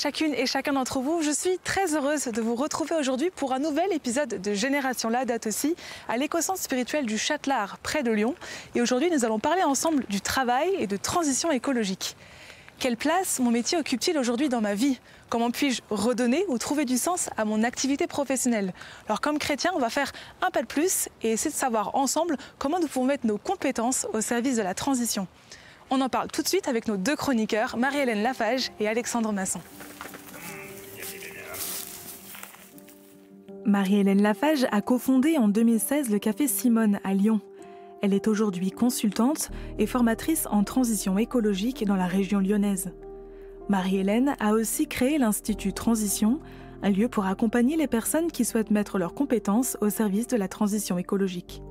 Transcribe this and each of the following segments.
chacune et chacun d'entre vous. Je suis très heureuse de vous retrouver aujourd'hui pour un nouvel épisode de Génération La date aussi à l'éco-centre spirituel du Châtelard près de Lyon. Et aujourd'hui, nous allons parler ensemble du travail et de transition écologique. Quelle place mon métier occupe-t-il aujourd'hui dans ma vie Comment puis-je redonner ou trouver du sens à mon activité professionnelle Alors comme chrétien, on va faire un pas de plus et essayer de savoir ensemble comment nous pouvons mettre nos compétences au service de la transition. On en parle tout de suite avec nos deux chroniqueurs, Marie-Hélène Lafage et Alexandre Masson. Marie-Hélène Lafage a cofondé en 2016 le café Simone à Lyon. Elle est aujourd'hui consultante et formatrice en transition écologique dans la région lyonnaise. Marie-Hélène a aussi créé l'Institut Transition, un lieu pour accompagner les personnes qui souhaitent mettre leurs compétences au service de la transition écologique.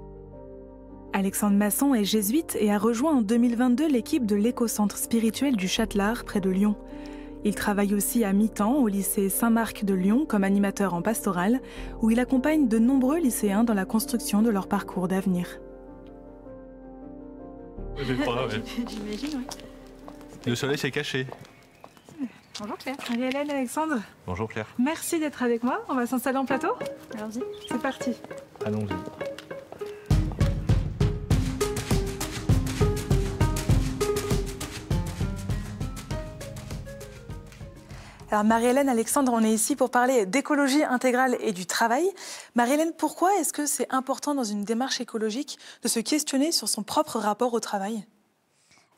Alexandre Masson est jésuite et a rejoint en 2022 l'équipe de l'écocentre spirituel du Châtelard près de Lyon. Il travaille aussi à mi-temps au lycée Saint-Marc de Lyon comme animateur en pastoral, où il accompagne de nombreux lycéens dans la construction de leur parcours d'avenir. Le soleil s'est caché. Bonjour Claire. Salut Hélène, Alexandre. Bonjour Claire. Merci d'être avec moi. On va s'installer en plateau Allons-y. C'est parti. Allons-y. Marie-Hélène, Alexandre, on est ici pour parler d'écologie intégrale et du travail. Marie-Hélène, pourquoi est-ce que c'est important dans une démarche écologique de se questionner sur son propre rapport au travail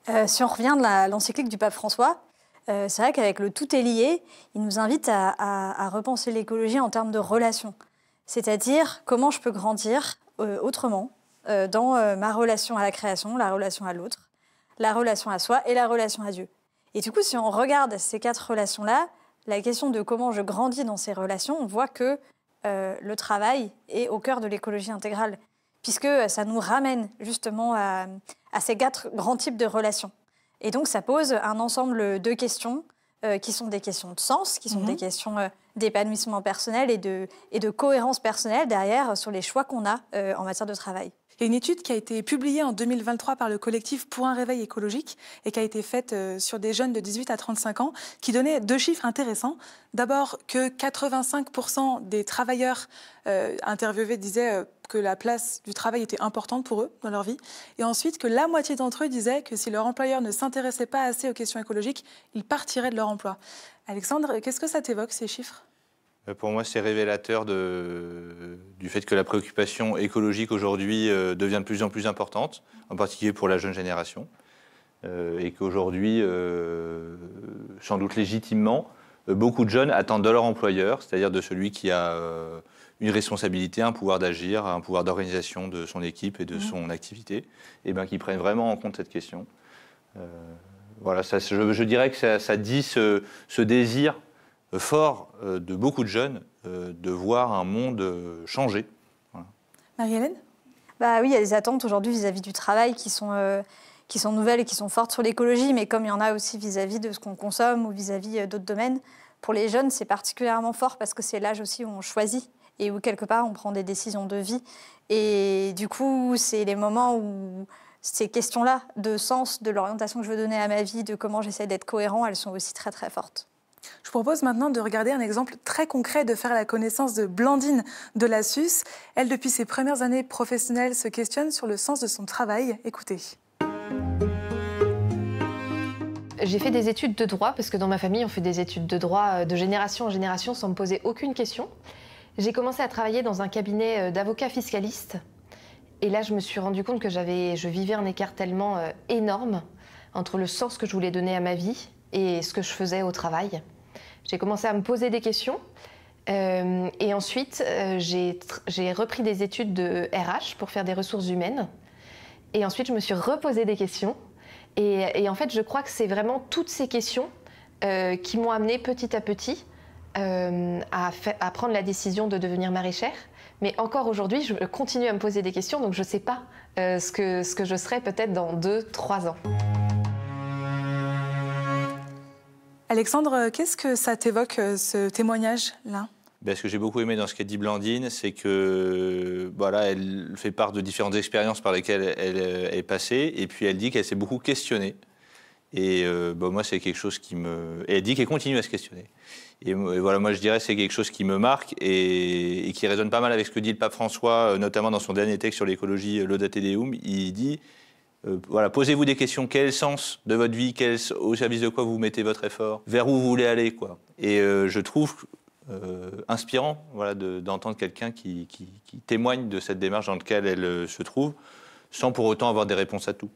euh, Si on revient de l'encyclique du pape François, euh, c'est vrai qu'avec le tout est lié, il nous invite à, repenser l'écologie en termes de relations. C'est-à-dire comment je peux grandir euh, autrement dans ma relation à la création, la relation à l'autre, la relation à soi et la relation à Dieu. Et du coup, si on regarde ces quatre relations-là, la question de comment je grandis dans ces relations, on voit que euh, le travail est au cœur de l'écologie intégrale, puisque euh, ça nous ramène justement à, ces quatre grands types de relations. Et donc ça pose un ensemble de questions euh, qui sont des questions de sens, qui sont des mhm. questions d'épanouissement personnel et de cohérence personnelle derrière sur les choix qu'on a en matière de travail. Il y a une étude qui a été publiée en 2023 par le collectif Pour un réveil écologique et qui a été faite euh, sur des jeunes de 18 à 35 ans qui donnait deux chiffres intéressants. D'abord que 85% des travailleurs euh, interviewés disaient euh, que la place du travail était importante pour eux dans leur vie. Et ensuite que la moitié d'entre eux disaient que si leur employeur ne s'intéressait pas assez aux questions écologiques, ils partiraient de leur emploi. Alexandre, qu'est-ce que ça t'évoque ces chiffres euh, pour moi, c'est révélateur du fait que la préoccupation écologique aujourd'hui euh, devient de plus en plus importante, en particulier pour la jeune génération, euh, et qu'aujourd'hui, sans doute légitimement, beaucoup de jeunes attendent de leur employeur, c'est-à-dire de celui qui a une responsabilité, un pouvoir d'agir, un pouvoir d'organisation de son équipe et de mhm. son activité, et bien qui prennent vraiment en compte cette question. voilà, je, dirais que ça, dit ce désir fort euh, de beaucoup de jeunes euh, de voir un monde euh, changer. Marie-Hélène bah Oui, il y a des attentes aujourd'hui vis-à-vis du travail qui sont, qui sont nouvelles et qui sont fortes sur l'écologie, mais comme il y en a aussi vis-à-vis de ce qu'on consomme ou vis-à-vis d'autres domaines, pour les jeunes, c'est particulièrement fort parce que c'est l'âge aussi où on choisit et où quelque part on prend des décisions de vie. Et du coup, c'est les moments où ces questions-là de sens, de l'orientation que je veux donner à ma vie, de comment j'essaie d'être cohérent, elles sont aussi très très fortes. Je vous propose maintenant de regarder un exemple très concret, de faire la connaissance de Blandine de la Elle, depuis ses premières années professionnelles, se questionne sur le sens de son travail. Écoutez. J'ai fait des études de droit, parce que dans ma famille, on fait des études de droit euh, de génération en génération sans me poser aucune question. J'ai commencé à travailler dans un cabinet euh, d'avocats fiscalistes. Et là, je me suis rendu compte que je vivais un écart tellement euh, énorme entre le sens que je voulais donner à ma vie et ce que je faisais au travail. J'ai commencé à me poser des questions. Euh, et ensuite, euh, j'ai repris des études de RH pour faire des ressources humaines. Et ensuite, je me suis reposé des questions. Et, en fait, je crois que c'est vraiment toutes ces questions euh, qui m'ont amené petit à petit à, prendre la décision de devenir maraîchère. Mais encore aujourd'hui, je continue à me poser des questions, donc je ne sais pas ce que, ce, que, je serai peut-être dans 2-3 ans. Alexandre, qu'est-ce que ça t'évoque, euh, ce témoignage-là ben, ce que j'ai beaucoup aimé dans ce qu'a dit Blandine, c'est que voilà, elle fait part de différentes expériences par lesquelles elle, euh, est passée, et puis elle dit qu'elle s'est beaucoup questionnée. Et euh, ben, moi, c'est quelque chose qui me. elle dit qu'elle continue à se questionner. Et, voilà, moi, je dirais c'est quelque chose qui me marque et, qui résonne pas mal avec ce que dit le pape François, euh, notamment dans son dernier texte sur l'écologie, l'Odate Deum. Il dit euh, posez-vous des questions. Quel sens de votre vie Au service de quoi vous mettez votre effort Vers où vous voulez aller Et euh, je trouve euh, inspirant d'entendre quelqu'un qui, témoigne de cette démarche dans laquelle elle se trouve, sans pour autant avoir des réponses à tout.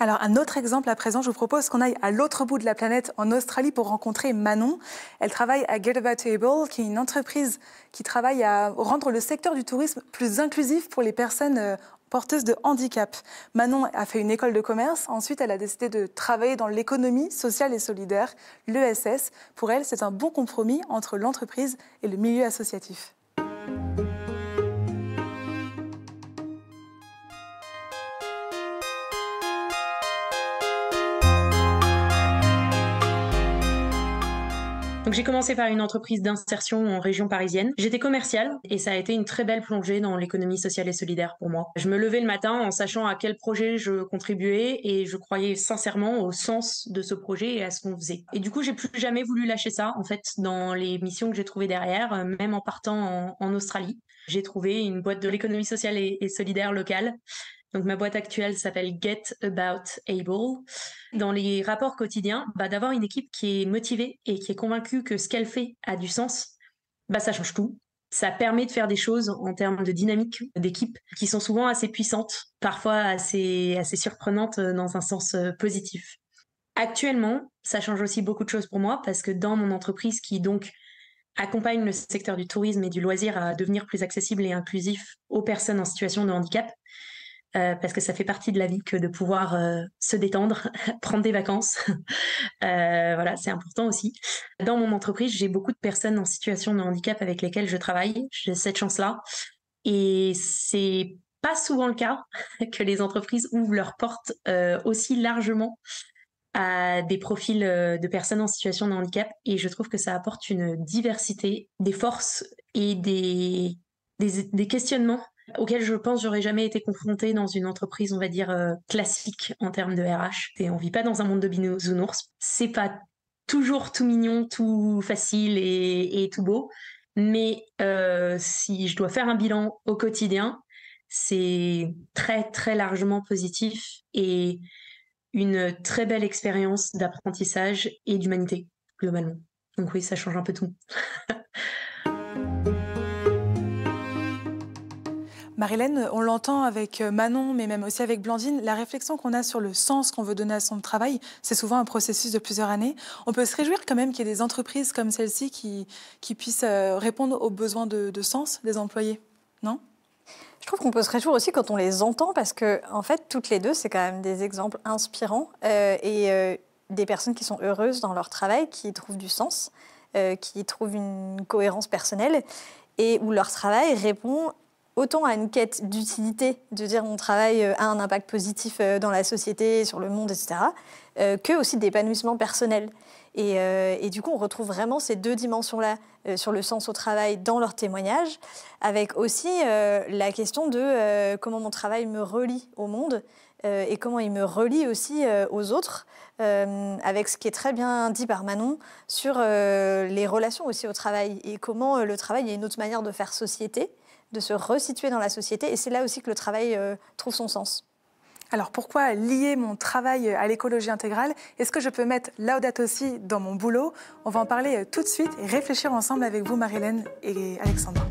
Alors, un autre exemple à présent, je vous propose qu'on aille à l'autre bout de la planète, en Australie, pour rencontrer Manon. Elle travaille à Get About Table, qui est une entreprise qui travaille à rendre le secteur du tourisme plus inclusif pour les personnes porteuse de handicap. Manon a fait une école de commerce. Ensuite, elle a décidé de travailler dans l'économie sociale et solidaire, l'ESS. Pour elle, c'est un bon compromis entre l'entreprise et le milieu associatif. Donc j'ai commencé par une entreprise d'insertion en région parisienne. J'étais commerciale et ça a été une très belle plongée dans l'économie sociale et solidaire pour moi. Je me levais le matin en sachant à quel projet je contribuais et je croyais sincèrement au sens de ce projet et à ce qu'on faisait. Et du coup, j'ai plus jamais voulu lâcher ça en fait dans les missions que j'ai trouvées derrière, euh, même en partant en, Australie. J'ai trouvé une boîte de l'économie sociale et solidaire locale donc ma boîte actuelle s'appelle Get About Able. Dans les rapports quotidiens, bah, d'avoir une équipe qui est motivée et qui est convaincue que ce qu'elle fait a du sens, bah, ça change tout. Ça permet de faire des choses en termes de dynamique d'équipe qui sont souvent assez puissantes, parfois assez, assez surprenantes euh, dans un sens euh, positif. Actuellement, ça change aussi beaucoup de choses pour moi parce que dans mon entreprise qui donc accompagne le secteur du tourisme et du loisir à devenir plus accessible et inclusif aux personnes en situation de handicap, euh, parce que ça fait partie de la vie que de pouvoir euh, se détendre, prendre des vacances. Euh, voilà, c'est important aussi. Dans mon entreprise, j'ai beaucoup de personnes en situation de handicap avec lesquelles je travaille. J'ai cette chance-là. Et c'est pas souvent le cas que les entreprises ouvrent leurs portes aussi largement à des profils de personnes en situation de handicap. Et je trouve que ça apporte une diversité des forces et des, des questionnements auquel je pense j'aurais jamais été confrontée dans une entreprise, on va dire, euh, classique en termes de RH. Et on vit pas dans un monde de Ce C'est pas toujours tout mignon, tout facile et, tout beau. Mais euh, si je dois faire un bilan au quotidien, c'est très très largement positif et une très belle expérience d'apprentissage et d'humanité globalement. Donc oui, ça change un peu tout. Marilène, on l'entend avec euh, Manon, mais même aussi avec Blandine, la réflexion qu'on a sur le sens qu'on veut donner à son travail, c'est souvent un processus de plusieurs années. On peut se réjouir quand même qu'il y ait des entreprises comme celle-ci qui, puissent euh, répondre aux besoins de, sens des employés, non je trouve qu'on peut se réjouir aussi quand on les entend parce que, en fait, toutes les deux, c'est quand même des exemples inspirants euh, et des personnes qui sont heureuses dans leur travail, qui trouvent du sens, qui trouvent une cohérence personnelle et où leur travail répond autant à une quête d'utilité, de dire mon travail euh, a un impact positif euh, dans la société, sur le monde, etc., euh, que aussi d'épanouissement personnel. Et, du coup, on retrouve vraiment ces deux dimensions-là sur le sens au travail dans leurs témoignages, avec aussi la question de comment mon travail me relie au monde. et comment il me relie aussi aux autres, avec ce qui est très bien dit par Manon sur les relations aussi au travail et comment le travail est une autre manière de faire société de se resituer dans la société. Et c'est là aussi que le travail euh, trouve son sens. Alors pourquoi lier mon travail à l'écologie intégrale Est-ce que je peux mettre l'audat aussi dans mon boulot On va en parler euh, tout de suite et réfléchir ensemble avec vous, Marilène et Alexandra.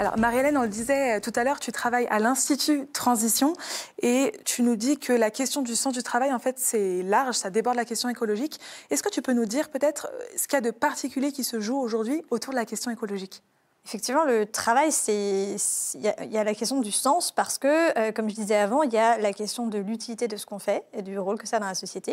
Alors, Marie-Hélène, on le disait euh, tout à l'heure, tu travailles à l'Institut Transition et tu nous dis que la question du sens du travail, en fait, c'est large, ça déborde la question écologique. Est-ce que tu peux nous dire peut-être euh, ce qu'il y a de particulier qui se joue aujourd'hui autour de la question écologique Effectivement, le travail, il y, a la question du sens parce que, euh, comme je disais avant, il y a la question de l'utilité de ce qu'on fait et du rôle que ça a dans la société.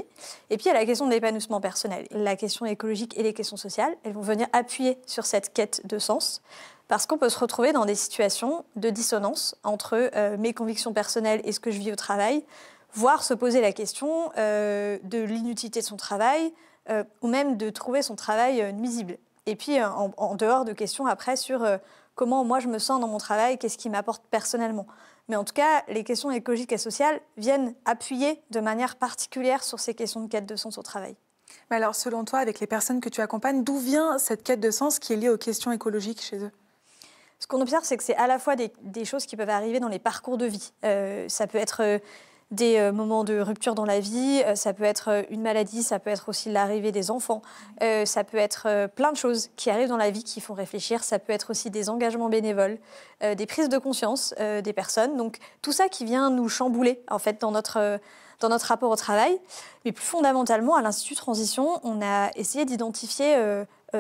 Et puis, il y a la question de l'épanouissement personnel. La question écologique et les questions sociales, elles vont venir appuyer sur cette quête de sens parce qu'on peut se retrouver dans des situations de dissonance entre euh, mes convictions personnelles et ce que je vis au travail, voire se poser la question euh, de l'inutilité de son travail euh, ou même de trouver son travail nuisible. Et puis en, en, dehors de questions après sur comment moi je me sens dans mon travail, qu'est-ce qui m'apporte personnellement. Mais en tout cas, les questions écologiques et sociales viennent appuyer de manière particulière sur ces questions de quête de sens au travail. Mais alors, selon toi, avec les personnes que tu accompagnes, d'où vient cette quête de sens qui est liée aux questions écologiques chez eux ce qu'on observe, c'est que c'est à la fois des, choses qui peuvent arriver dans les parcours de vie. Euh, ça peut être euh, des euh, moments de rupture dans la vie, ça peut être une maladie, ça peut être aussi l'arrivée des enfants, ça peut être plein de choses qui arrivent dans la vie qui font réfléchir, ça peut être aussi des engagements bénévoles, des prises de conscience des personnes, donc tout ça qui vient nous chambouler en fait dans notre, dans notre rapport au travail. Mais plus fondamentalement, à l'Institut Transition, on a essayé d'identifier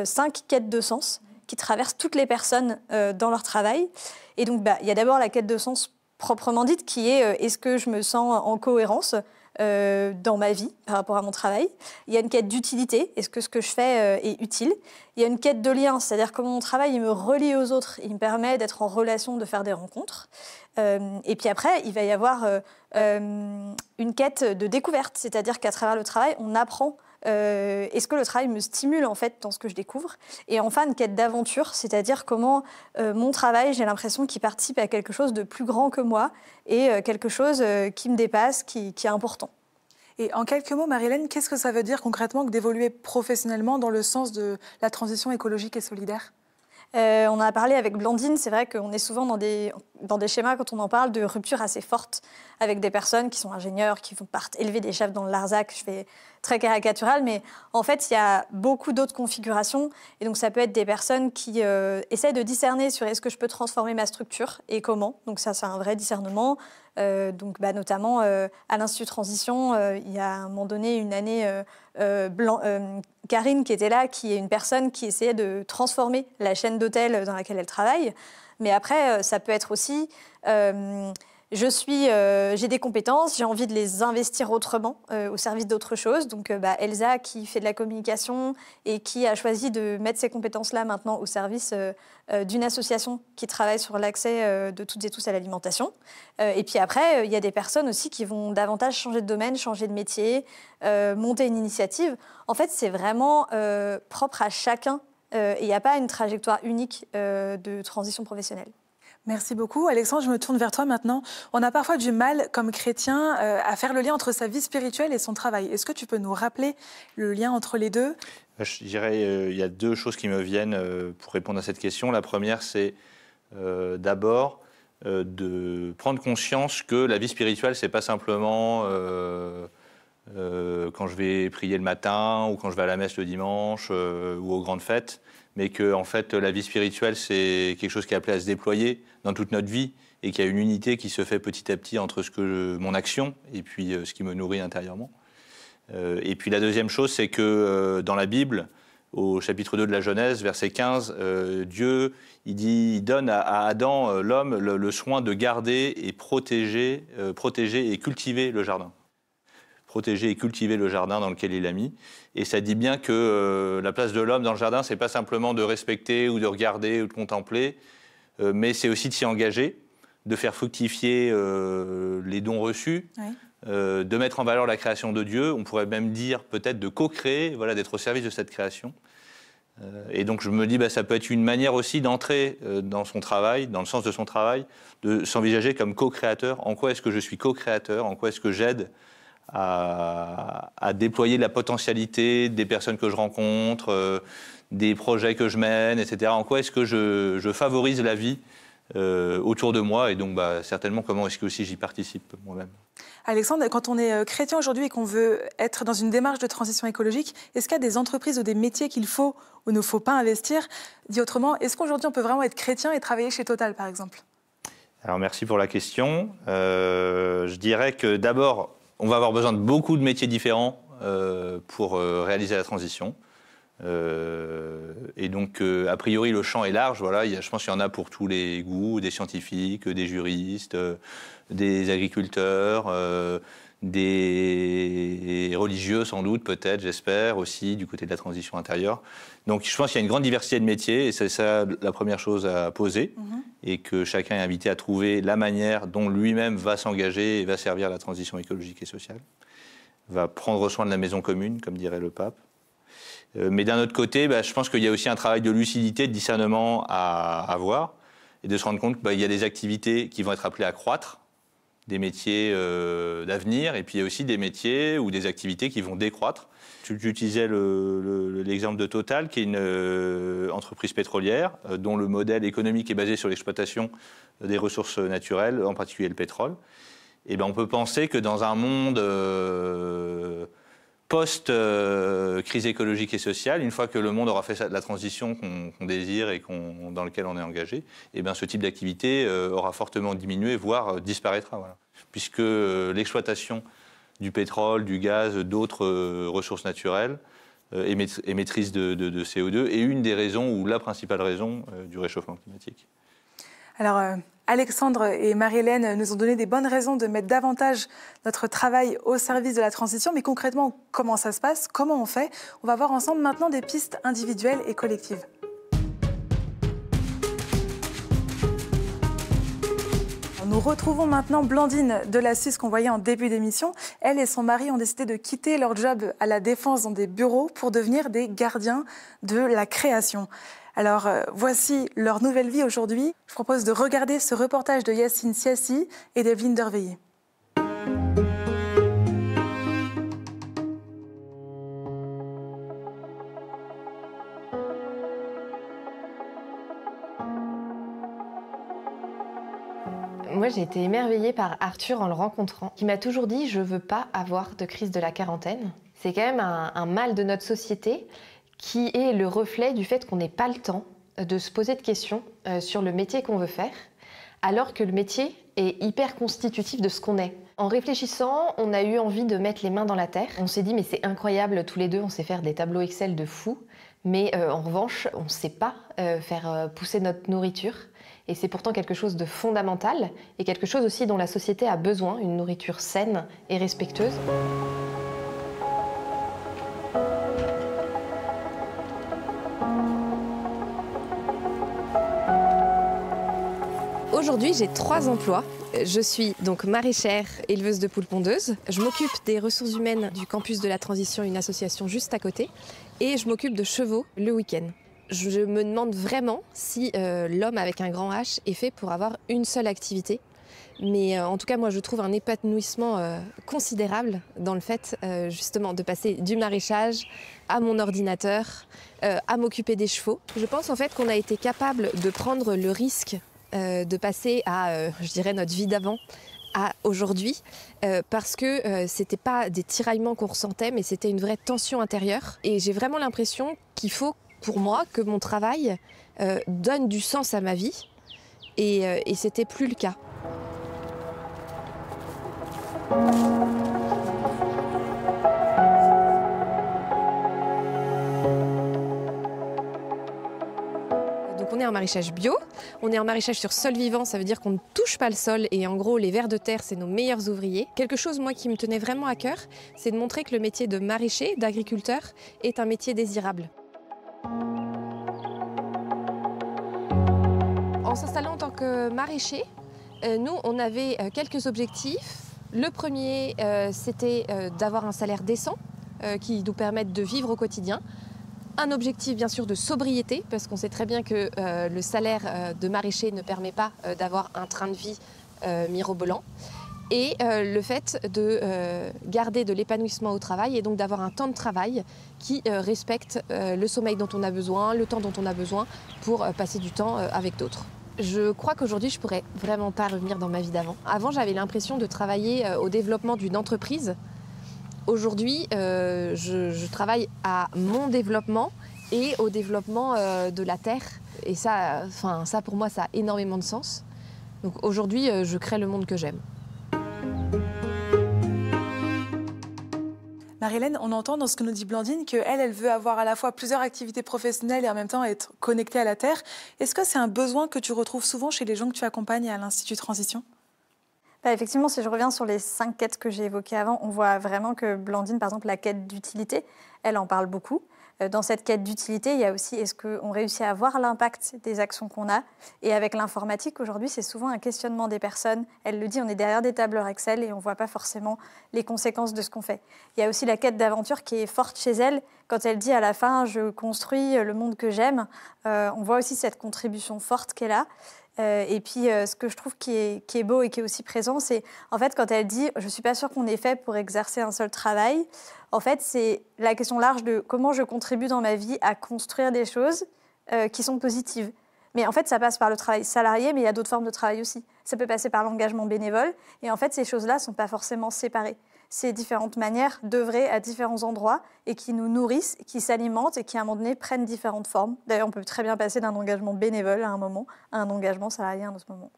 cinq quêtes de sens qui traverse toutes les personnes euh, dans leur travail. Et donc, bah, il y a d'abord la quête de sens proprement dite, qui est euh, est-ce que je me sens en cohérence euh, dans ma vie par rapport à mon travail. Il y a une quête d'utilité, est-ce que ce que je fais est utile. Il y a une quête de lien, c'est-à-dire comment mon travail il me relie aux autres, il me permet d'être en relation, de faire des rencontres. et puis après, il va y avoir une quête de découverte, c'est-à-dire qu'à travers le travail, on apprend euh, est-ce que le travail me stimule en fait dans ce que je découvre Et enfin, une quête d'aventure, c'est-à-dire comment euh, mon travail, j'ai l'impression qu'il participe à quelque chose de plus grand que moi et euh, quelque chose qui me dépasse, qui, qui est important. Et en quelques mots, Marilène, qu'est-ce que ça veut dire concrètement que d'évoluer professionnellement dans le sens de la transition écologique et solidaire euh, on en a parlé avec Blandine, c'est vrai qu'on est souvent dans des, dans des schémas, quand on en parle, de rupture assez forte avec des personnes qui sont ingénieurs, qui vont élever des chefs dans le Larzac. Je fais très caricatural, mais en fait, il y a beaucoup d'autres configurations. Et donc, ça peut être des personnes qui euh, essaient de discerner sur est-ce que je peux transformer ma structure et comment. Donc, ça, c'est un vrai discernement. Euh, donc, bah, notamment euh, à l'Institut Transition, il y a à un moment donné une année blanc, Karine qui était là, qui est une personne qui essayait de transformer la chaîne d'hôtels dans laquelle elle travaille. Mais après, euh, ça peut être aussi euh, je suis, euh, j'ai des compétences, j'ai envie de les investir autrement, euh, au service d'autre chose. Donc euh, bah, Elsa, qui fait de la communication et qui a choisi de mettre ses compétences-là maintenant au service d'une association qui travaille sur l'accès de toutes et tous à l'alimentation. et puis après, il y a des personnes aussi qui vont davantage changer de domaine, changer de métier, monter une initiative. En fait, c'est vraiment propre à chacun. et il n'y a pas une trajectoire unique de transition professionnelle. Merci beaucoup. Alexandre, je me tourne vers toi maintenant. On a parfois du mal, comme chrétien, euh, à faire le lien entre sa vie spirituelle et son travail. Est-ce que tu peux nous rappeler le lien entre les deux euh, Je dirais, qu'il euh, il y a deux choses qui me viennent pour répondre à cette question. La première, c'est d'abord de prendre conscience que la vie spirituelle, c'est pas simplement quand je vais prier le matin ou quand je vais à la messe le dimanche ou aux grandes fêtes mais que en fait la vie spirituelle c'est quelque chose qui est appelé à se déployer dans toute notre vie et qu'il y a une unité qui se fait petit à petit entre ce que mon action et puis euh, ce qui me nourrit intérieurement. Euh, et puis la deuxième chose, c'est que euh, dans la Bible, au chapitre 2 de la Genèse, verset 15, Dieu il, dit, donne à, Adam, l'homme, le, le, soin de garder et protéger, protéger et cultiver le jardin protéger et cultiver le jardin dans lequel il a mis. Et ça dit bien que euh, la place de l'homme dans le jardin, c'est pas simplement de respecter ou de regarder ou de contempler, euh, mais c'est aussi de s'y engager, de faire fructifier euh, les dons reçus. de mettre en valeur la création de Dieu, on pourrait même dire peut-être de co-créer, voilà, d'être au service de cette création. et donc je me dis, bah, ça peut être une manière aussi d'entrer dans son travail, dans le sens de son travail, de s'envisager comme co-créateur. En quoi est-ce que je suis co-créateur En quoi est-ce que j'aide à, déployer la potentialité des personnes que je rencontre, euh, des projets que je mène, etc. En quoi est-ce que je, favorise la vie euh, autour de moi et donc bah, certainement comment est-ce que aussi j'y participe moi-même. Alexandre, quand on est euh, chrétien aujourd'hui et qu'on veut être dans une démarche de transition écologique, est-ce qu'il y a des entreprises ou des métiers qu'il faut ou ne faut pas investir Dit autrement, est-ce qu'aujourd'hui on peut vraiment être chrétien et travailler chez Total par exemple Alors merci pour la question. je dirais que d'abord, on va avoir besoin de beaucoup de métiers différents euh, pour euh, réaliser la transition. Euh, et donc, a priori, le champ est large. Voilà, je pense qu'il y en a pour tous les goûts, des scientifiques, des juristes, des agriculteurs, des religieux sans doute, peut-être, j'espère, aussi du côté de la transition intérieure. Donc je pense qu'il y a une grande diversité de métiers et c'est ça la première chose à poser mhm. et que chacun est invité à trouver la manière dont lui-même va s'engager et va servir la transition écologique et sociale, va prendre soin de la maison commune, comme dirait le pape. Euh, mais d'un autre côté, bah, je pense qu'il y a aussi un travail de lucidité, de discernement à avoir et de se rendre compte qu'il y a des activités qui vont être appelées à croître des métiers euh, d'avenir, et puis il y a aussi des métiers ou des activités qui vont décroître. Tu, utilisais l'exemple de Total, qui est une euh, entreprise pétrolière euh, dont le modèle économique est basé sur l'exploitation des ressources naturelles, en particulier le pétrole. Et eh bien on peut penser que dans un monde post-crise euh, écologique et sociale, une fois que le monde aura fait la transition qu'on désire et dans laquelle on est engagé, eh ce type d'activité euh, aura fortement diminué, voire euh, disparaîtra. Puisque l'exploitation du pétrole, du gaz, d'autres ressources naturelles et, maîtrise de, de, CO2 est une des raisons, ou la principale raison, du réchauffement climatique. Alors, euh, Alexandre et Marie-Hélène nous ont donné des bonnes raisons de mettre davantage notre travail au service de la transition, mais concrètement, comment ça se passe Comment on fait On va voir ensemble maintenant des pistes individuelles et collectives. Nous retrouvons maintenant Blandine de la Suisse qu'on voyait en début d'émission. Elle et son mari ont décidé de quitter leur job à la défense dans des bureaux pour devenir des gardiens de la création. Alors euh, voici leur nouvelle vie aujourd'hui. Je propose de regarder ce reportage de Yacine Siassi et d'Evelyne Derveillé. Moi, j'ai été émerveillée par Arthur en le rencontrant, qui m'a toujours dit je veux pas avoir de crise de la quarantaine. C'est quand même un mal de notre société qui est le reflet du fait qu'on n'ait pas le temps de se poser de questions euh, sur le métier qu'on veut faire, alors que le métier est hyper constitutif de ce qu'on est. En réfléchissant, on a eu envie de mettre les mains dans la terre. On s'est dit, mais c'est incroyable, tous les deux, on sait faire des tableaux Excel de fou, mais euh, en revanche, on ne sait pas euh, faire pousser notre nourriture. Et c'est pourtant quelque chose de fondamental et quelque chose aussi dont la société a besoin, une nourriture saine et respectueuse. Aujourd'hui, j'ai trois emplois. Je suis donc maraîchère, éleveuse de poules pondeuses. Je m'occupe des ressources humaines du campus de la transition, une association juste à côté. Et je m'occupe de chevaux le week-end. Je me demande vraiment si euh, l'homme avec un grand H est fait pour avoir une seule activité. Mais euh, en tout cas, moi, je trouve un épanouissement euh, considérable dans le fait, justement, de passer du maraîchage à mon ordinateur, à m'occuper des chevaux. Je pense en fait qu'on a été capable de prendre le risque euh, de passer à, euh, je dirais, notre vie d'avant à aujourd'hui, euh, parce que c'était pas des tiraillements qu'on ressentait, mais c'était une vraie tension intérieure. Et j'ai vraiment l'impression qu'il faut, pour moi, que mon travail donne du sens à ma vie, et, et c'était plus le cas. on est un maraîchage bio, on est en maraîchage sur sol vivant, ça veut dire qu'on ne touche pas le sol et en gros les vers de terre c'est nos meilleurs ouvriers. Quelque chose moi qui me tenait vraiment à cœur, c'est de montrer que le métier de maraîcher, d'agriculteur est un métier désirable. En s'installant en tant que maraîcher, euh, nous on avait euh, quelques objectifs. Le premier euh, c'était d'avoir un salaire décent qui nous permette de vivre au quotidien un objectif bien sûr de sobriété, parce qu'on sait très bien que euh, le salaire euh, de maraîcher ne permet pas euh, d'avoir un train de vie mirobolant, et le fait de garder de l'épanouissement au travail et donc d'avoir un temps de travail qui respecte le sommeil dont on a besoin, le temps dont on a besoin pour passer du temps avec d'autres. Je crois qu'aujourd'hui, je ne pourrais vraiment pas revenir dans ma vie d'avant. Avant j'avais l'impression de travailler au développement d'une entreprise aujourd'hui, euh, je, travaille à mon développement et au développement euh, de la Terre. Et ça, ça, pour moi, ça a énormément de sens. Donc aujourd'hui, euh, je crée le monde que j'aime. Marie-Hélène, on entend dans ce que nous dit Blandine qu'elle, elle veut avoir à la fois plusieurs activités professionnelles et en même temps être connectée à la Terre. Est-ce que c'est un besoin que tu retrouves souvent chez les gens que tu accompagnes à l'Institut Transition bah, effectivement, si je reviens sur les cinq quêtes que j'ai évoquées avant, on voit vraiment que Blandine, par exemple, la quête d'utilité, elle en parle beaucoup. Euh, dans cette quête d'utilité, il y a aussi est-ce qu'on réussit à voir l'impact des actions qu'on a Et avec l'informatique, aujourd'hui, c'est souvent un questionnement des personnes. Elle le dit, on est derrière des tableurs Excel et on ne voit pas forcément les conséquences de ce qu'on fait. Il y a aussi la quête d'aventure qui est forte chez elle. Quand elle dit à la fin, je construis le monde que j'aime, euh, on voit aussi cette contribution forte qu'elle a. Euh, et puis, euh, ce que je trouve qui est, beau et qui est aussi présent, c'est en fait quand elle dit Je ne suis pas sûre qu'on est fait pour exercer un seul travail. En fait, c'est la question large de comment je contribue dans ma vie à construire des choses euh, qui sont positives. Mais en fait, ça passe par le travail salarié, mais il y a d'autres formes de travail aussi. Ça peut passer par l'engagement bénévole. Et en fait, ces choses-là ne sont pas forcément séparées ces différentes manières d'œuvrer à différents endroits et qui nous nourrissent, qui s'alimentent et qui, à un moment donné, prennent différentes formes. D'ailleurs, on peut très bien passer d'un engagement bénévole à un moment à un engagement salarié à un moment.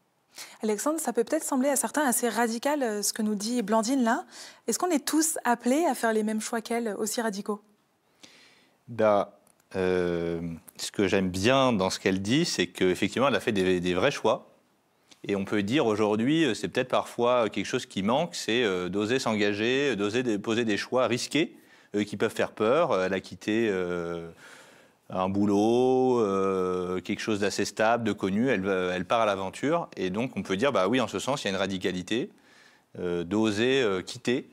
Alexandre, ça peut peut-être sembler à certains assez radical euh, ce que nous dit Blandine là. Est-ce qu'on est tous appelés à faire les mêmes choix qu'elle, euh, aussi radicaux bah, euh, Ce que j'aime bien dans ce qu'elle dit, c'est qu'effectivement, elle a fait des vrais choix et on peut dire aujourd'hui, euh, c'est peut-être parfois euh, quelque chose qui manque, c'est euh, d'oser s'engager, d'oser poser des choix risqués qui peuvent faire peur. Elle a quitté un boulot, quelque chose d'assez stable, de connu, elle, elle part à l'aventure. Et donc on peut dire, bah oui, en ce sens, il y a une radicalité d'oser quitter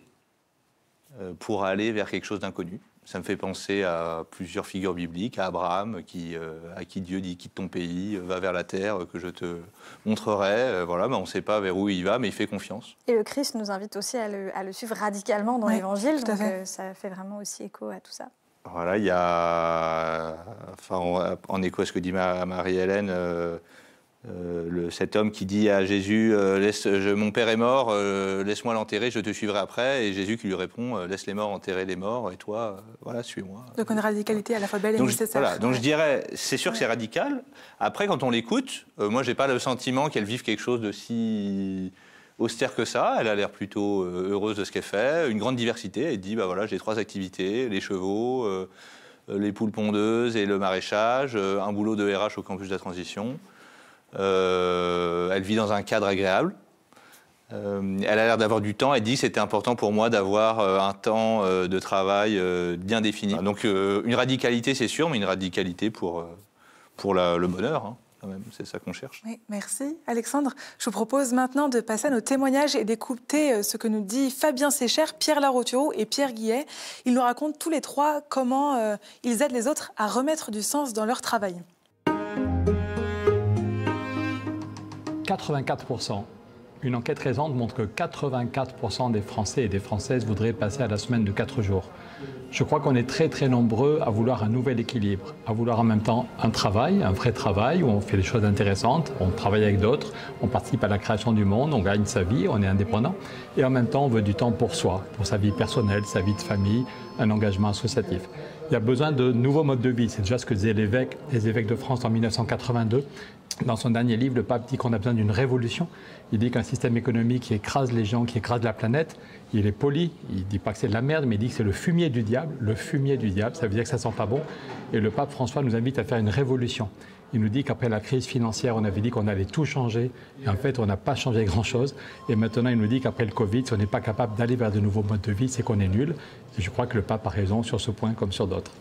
pour aller vers quelque chose d'inconnu. Ça me fait penser à plusieurs figures bibliques, à Abraham, qui, euh, à qui Dieu dit quitte ton pays, va vers la terre que je te montrerai. Euh, voilà, on ne sait pas vers où il va, mais il fait confiance. Et le Christ nous invite aussi à le, suivre radicalement dans l'Évangile, donc euh, ça fait vraiment aussi écho à tout ça. Voilà, il y a, enfin, en écho à ce que dit Marie-Hélène, euh, cet homme qui dit à Jésus euh, Mon père est mort, euh, laisse-moi l'enterrer, je te suivrai après. Et Jésus qui lui répond Laisse les morts enterrer les morts, et toi, voilà, suis-moi. Donc une radicalité à la fois belle et donc, nécessaire. Voilà, donc je dirais c'est sûr que c'est radical. Après, quand on l'écoute, moi, je n'ai pas le sentiment qu'elle vive quelque chose de si austère que ça. Elle a l'air plutôt heureuse de ce qu'elle fait. Une grande diversité. Elle dit bah voilà, j'ai trois activités les chevaux, les poules pondeuses et le maraîchage, un boulot de RH au campus de la transition. Euh, elle vit dans un cadre agréable. Euh, elle a l'air d'avoir du temps. Elle dit que c'était important pour moi d'avoir euh, un temps de travail bien défini. donc une radicalité, c'est sûr, mais une radicalité pour, pour le bonheur. Hein, c'est ça qu'on cherche. Oui, merci Alexandre. Je vous propose maintenant de passer à nos témoignages et d'écouter ce que nous dit Fabien Sécher, Pierre Larotio et Pierre Guillet. Ils nous racontent tous les trois comment ils aident les autres à remettre du sens dans leur travail. 84%. Une enquête récente montre que 84% des Français et des Françaises voudraient passer à la semaine de 4 jours. Je crois qu'on est très très nombreux à vouloir un nouvel équilibre, à vouloir en même temps un travail, un vrai travail où on fait des choses intéressantes, on travaille avec d'autres, on participe à la création du monde, on gagne sa vie, on est indépendant et en même temps on veut du temps pour soi, pour sa vie personnelle, sa vie de famille, un engagement associatif il y a besoin de nouveaux modes de vie. C'est déjà ce que disaient l'évêque, les évêques de France en 1982. Dans son dernier livre, le pape dit qu'on a besoin d'une révolution. Il dit qu'un système économique qui écrase les gens, qui écrase la planète, il est poli. Il ne dit pas que c'est de la merde, mais il dit que c'est le fumier du diable. Le fumier du diable, ça veut dire que ça sent pas bon. Et le pape François nous invite à faire une révolution. Il nous dit qu'après la crise financière, on avait dit qu'on allait tout changer. Et en fait, on n'a pas changé grand-chose. Et maintenant, il nous dit qu'après le Covid, si on n'est pas capable d'aller vers de nouveaux modes de vie, c'est qu'on est nul. Et je crois que le pape a raison sur ce point comme sur d'autres.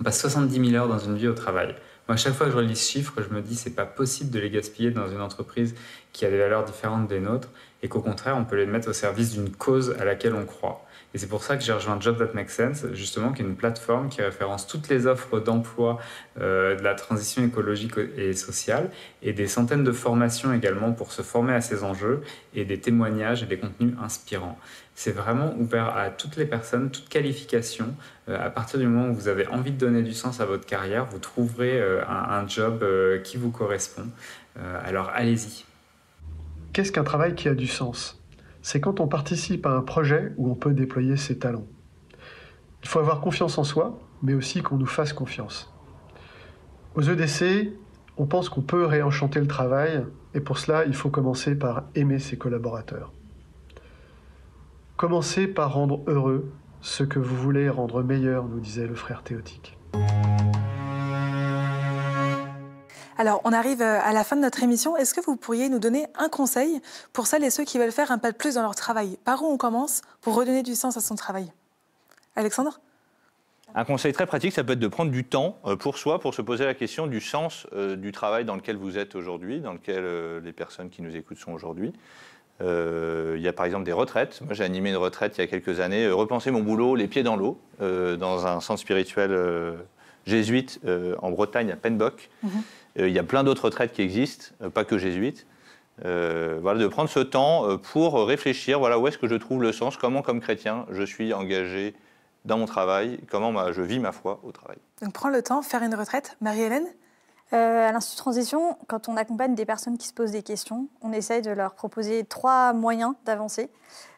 On passe 70 000 heures dans une vie au travail. Moi, à chaque fois que je relis ce chiffre, je me dis c'est pas possible de les gaspiller dans une entreprise qui a des valeurs différentes des nôtres et qu'au contraire, on peut les mettre au service d'une cause à laquelle on croit. Et c'est pour ça que j'ai rejoint Job That Makes Sense, justement, qui est une plateforme qui référence toutes les offres d'emploi euh, de la transition écologique et sociale et des centaines de formations également pour se former à ces enjeux et des témoignages et des contenus inspirants. C'est vraiment ouvert à toutes les personnes, toutes qualifications. Euh, à partir du moment où vous avez envie de donner du sens à votre carrière, vous trouverez euh, un, job qui vous correspond. alors allez-y. Qu'est-ce qu'un travail qui a du sens c'est quand on participe à un projet où on peut déployer ses talents. Il faut avoir confiance en soi, mais aussi qu'on nous fasse confiance. Aux EDC, on pense qu'on peut réenchanter le travail, et pour cela, il faut commencer par aimer ses collaborateurs. Commencez par rendre heureux ce que vous voulez rendre meilleur, nous disait le frère Théotique. Alors, on arrive euh, à la fin de notre émission. Est-ce que vous pourriez nous donner un conseil pour celles et ceux qui veulent faire un pas de plus dans leur travail Par où on commence pour redonner du sens à son travail Alexandre un conseil très pratique, ça peut être de prendre du temps euh, pour soi, pour se poser la question du sens euh, du travail dans lequel vous êtes aujourd'hui, dans lequel les personnes qui nous écoutent sont aujourd'hui. il y a par exemple des retraites. Moi, j'ai animé une retraite il y a quelques années, repenser mon boulot les pieds dans l'eau, dans un centre spirituel jésuite en Bretagne, à Penbock. Mmh euh, il y a plein d'autres retraites qui existent, euh, pas que jésuites. Euh, voilà, de prendre ce temps pour réfléchir, voilà, où est-ce que je trouve le sens, comment comme chrétien je suis engagé dans mon travail, comment je vis ma foi au travail. Donc prends le temps, faire une retraite. Marie-Hélène À l'Institut Transition, quand on accompagne des personnes qui se posent des questions, on essaye de leur proposer trois moyens d'avancer.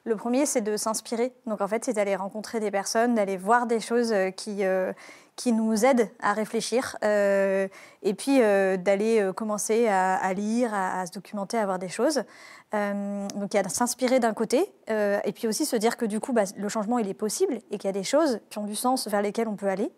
Le premier, c'est de s'inspirer. Donc en fait, c'est d'aller rencontrer des personnes, d'aller voir des choses qui, qui nous aident à réfléchir euh, et puis euh, d'aller euh, commencer à, lire, à, se documenter, à voir des choses. donc il y a s'inspirer d'un côté et puis aussi se dire que du coup bah, le changement il est possible et qu'il y a des choses qui ont du sens vers lesquelles on peut aller.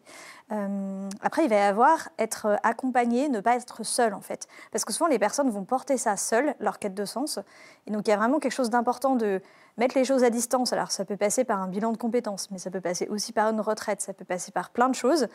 Euh, après, il va y avoir être euh, accompagné, ne pas être seul en fait. Parce que souvent, les personnes vont porter ça seules, leur quête de sens. Et donc, il y a vraiment quelque chose d'important de mettre les choses à distance. Alors, ça peut passer par un bilan de compétences, mais ça peut passer aussi par une retraite, ça peut passer par plein de choses.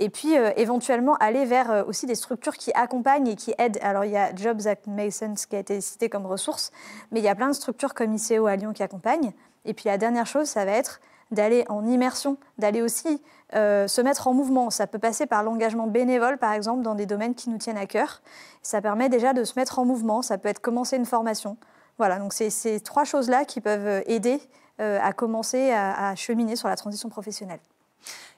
Et puis, euh, éventuellement, aller vers aussi des structures qui accompagnent et qui aident. Alors, il y a Jobs at Masons qui a été cité comme ressource, mais il y a plein de structures comme ICO e à Lyon qui accompagnent. Et puis, la dernière chose, ça va être d'aller en immersion, d'aller aussi euh, se mettre en mouvement. Ça peut passer par l'engagement bénévole, par exemple, dans des domaines qui nous tiennent à cœur. Ça permet déjà de se mettre en mouvement, ça peut être commencer une formation. Voilà, donc c'est ces trois choses-là qui peuvent aider euh, à commencer à, cheminer sur la transition professionnelle.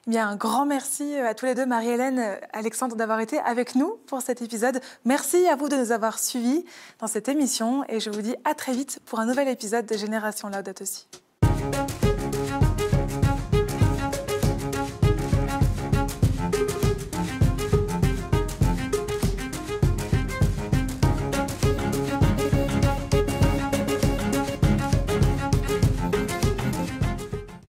Eh bien, un grand merci à tous les deux, Marie-Hélène, Alexandre, d'avoir été avec nous pour cet épisode. Merci à vous de nous avoir suivis dans cette émission et je vous dis à très vite pour un nouvel épisode de Génération Laudate aussi.